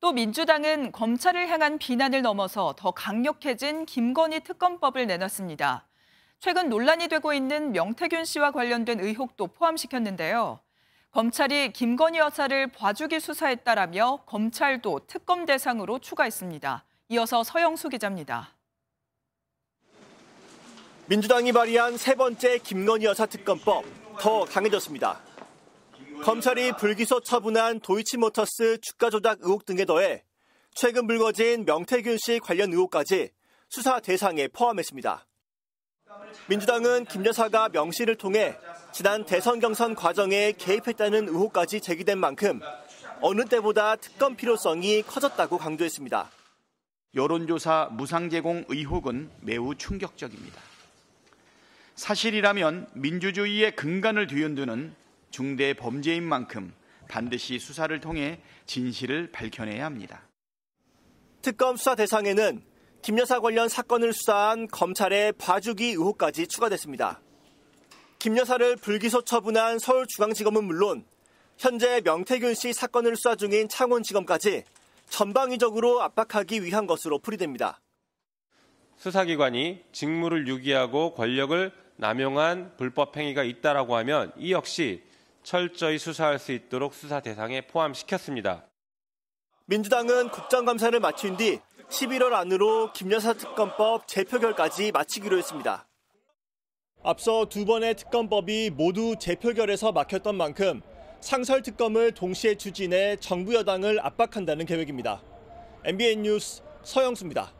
또 민주당은 검찰을 향한 비난을 넘어서 더 강력해진 김건희 특검법을 내놨습니다. 최근 논란이 되고 있는 명태균 씨와 관련된 의혹도 포함시켰는데요. 검찰이 김건희 여사를 봐주기 수사했다라며 검찰도 특검 대상으로 추가했습니다. 이어서 서영수 기자입니다. 민주당이 발의한 세 번째 김건희 여사 특검법 더 강해졌습니다. 검찰이 불기소 처분한 도이치모터스 주가 조작 의혹 등에 더해 최근 불거진 명태균 씨 관련 의혹까지 수사 대상에 포함했습니다. 민주당은 김 여사가 명시를 통해 지난 대선 경선 과정에 개입했다는 의혹까지 제기된 만큼 어느 때보다 특검 필요성이 커졌다고 강조했습니다. 여론조사 무상 제공 의혹은 매우 충격적입니다. 사실이라면 민주주의의 근간을 뒤흔드는 중대 범죄인 만큼 반드시 수사를 통해 진실을 밝혀내야 합니다. 특검 수사 대상에는 김 여사 관련 사건을 수사한 검찰의 봐주기 의혹까지 추가됐습니다. 김 여사를 불기소 처분한 서울중앙지검은 물론 현재 명태균 씨 사건을 수사 중인 창원지검까지 전방위적으로 압박하기 위한 것으로 풀이됩니다. 수사기관이 직무를 유기하고 권력을 남용한 불법 행위가 있다라고 하면 이 역시 철저히 수사할 수 있도록 수사 대상에 포함시켰습니다. 민주당은 국정감사를 마친 뒤 11월 안으로 김여사 특검법 재표결까지 마치기로 했습니다. 앞서 두 번의 특검법이 모두 재표결에서 막혔던 만큼 상설 특검을 동시에 추진해 정부 여당을 압박한다는 계획입니다. MBN 뉴스 서영수입니다.